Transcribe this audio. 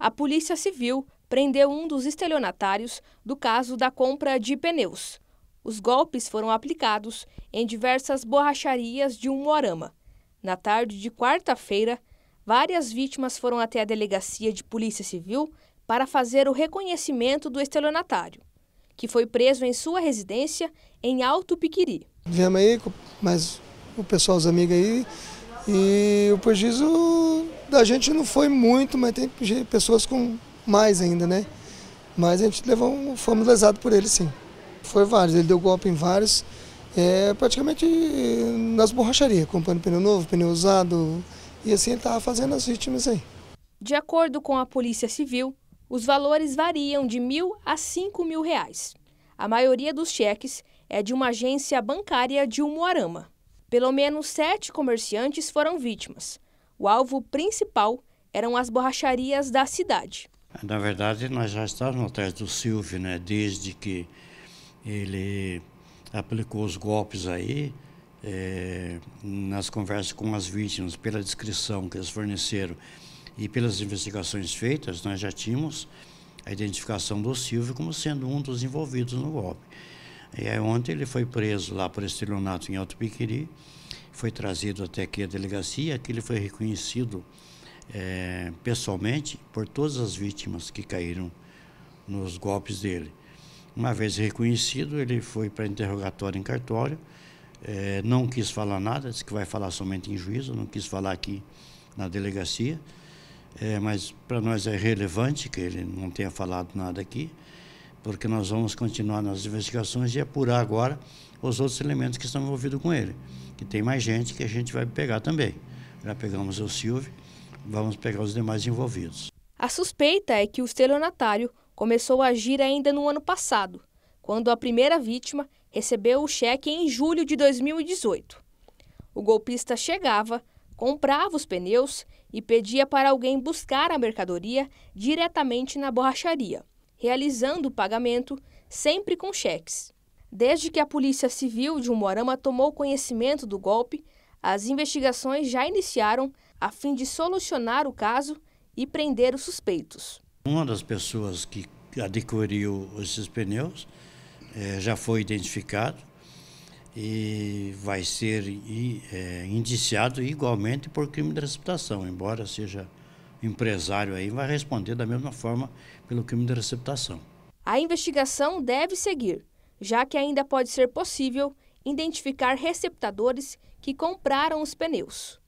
a Polícia Civil prendeu um dos estelionatários do caso da compra de pneus. Os golpes foram aplicados em diversas borracharias de Umuarama. Na tarde de quarta-feira, várias vítimas foram até a delegacia de Polícia Civil para fazer o reconhecimento do estelionatário, que foi preso em sua residência em Alto Piquiri. Viemos aí, mas o pessoal, os amigos aí, e o prejuízo da gente não foi muito, mas tem pessoas com mais ainda, né? Mas a gente levou, fomos lesados por ele sim. Foi vários, ele deu golpe em vários, é, praticamente nas borracharias, comprando pneu novo, pneu usado, e assim ele estava fazendo as vítimas aí. De acordo com a Polícia Civil, os valores variam de mil a cinco mil reais. A maioria dos cheques é de uma agência bancária de Umuarama. Pelo menos sete comerciantes foram vítimas. O alvo principal eram as borracharias da cidade. Na verdade, nós já estávamos atrás do Silvio, né? Desde que ele aplicou os golpes aí, é, nas conversas com as vítimas, pela descrição que eles forneceram e pelas investigações feitas, nós já tínhamos a identificação do Silvio como sendo um dos envolvidos no golpe. E aí, ontem ele foi preso lá por estelionato em Alto Piquiri, foi trazido até aqui a delegacia, aqui ele foi reconhecido é, pessoalmente por todas as vítimas que caíram nos golpes dele. Uma vez reconhecido, ele foi para interrogatório em cartório, é, não quis falar nada, disse que vai falar somente em juízo, não quis falar aqui na delegacia, é, mas para nós é relevante que ele não tenha falado nada aqui porque nós vamos continuar nas investigações e apurar é agora os outros elementos que estão envolvidos com ele. Que tem mais gente que a gente vai pegar também. Já pegamos o Silvio, vamos pegar os demais envolvidos. A suspeita é que o estelionatário começou a agir ainda no ano passado, quando a primeira vítima recebeu o cheque em julho de 2018. O golpista chegava, comprava os pneus e pedia para alguém buscar a mercadoria diretamente na borracharia realizando o pagamento sempre com cheques. Desde que a Polícia Civil de Umuarama tomou conhecimento do golpe, as investigações já iniciaram a fim de solucionar o caso e prender os suspeitos. Uma das pessoas que adquiriu esses pneus é, já foi identificado e vai ser é, indiciado igualmente por crime de recitação, embora seja empresário aí vai responder da mesma forma pelo crime de receptação. A investigação deve seguir, já que ainda pode ser possível identificar receptadores que compraram os pneus.